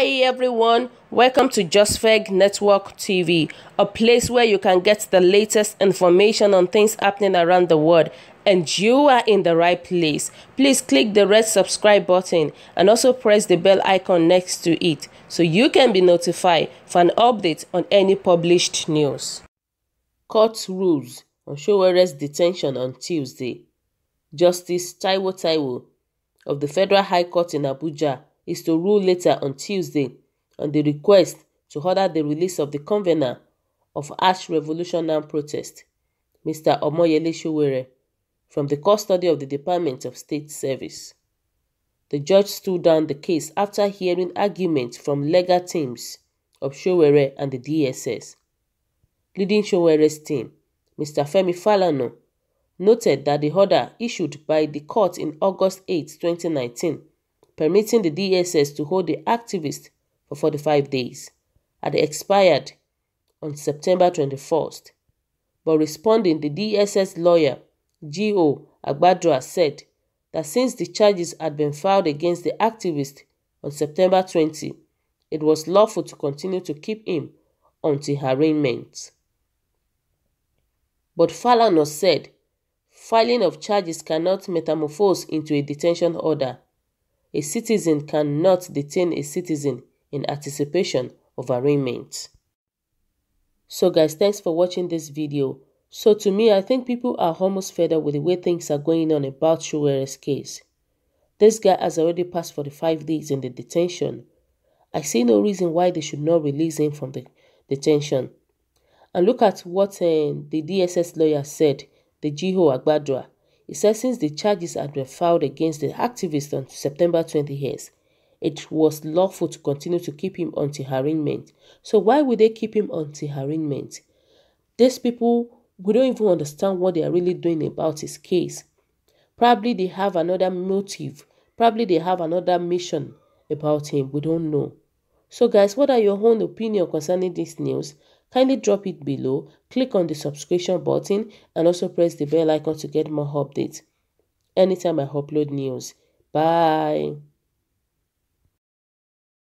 Hi everyone, welcome to JustFeg Network TV, a place where you can get the latest information on things happening around the world and you are in the right place. Please click the red subscribe button and also press the bell icon next to it so you can be notified for an update on any published news. Court rules on Showere's detention on Tuesday. Justice Taiwo Taiwo of the Federal High Court in Abuja is to rule later on Tuesday on the request to order the release of the convener of Ash Revolutionary Protest, Mr. Omoyele Shuwere, from the custody of the Department of State Service. The judge stood down the case after hearing arguments from legal teams of Shuwere and the DSS. Leading Showere's team, Mr. Femi Falano, noted that the order issued by the court in August 8, 2019 permitting the DSS to hold the activists for 45 days, had expired on September 21st. But responding, the DSS lawyer, G.O. Agbadra, said that since the charges had been filed against the activist on September 20, it was lawful to continue to keep him until arraignment. But Falano said, filing of charges cannot metamorphose into a detention order a citizen cannot detain a citizen in anticipation of arraignment. So guys, thanks for watching this video. So to me, I think people are almost fed up with the way things are going on about Shuwere's case. This guy has already passed 45 days in the detention. I see no reason why they should not release him from the detention. And look at what uh, the DSS lawyer said, the Jiho Agbadra. He says since the charges had been filed against the activist on September 20th, it was lawful to continue to keep him until arraignment. So why would they keep him until arraignment? These people, we don't even understand what they are really doing about his case. Probably they have another motive. Probably they have another mission about him. We don't know. So guys, what are your own opinion concerning this news? Kindly drop it below, click on the subscription button and also press the bell icon to get more updates anytime I upload news. Bye.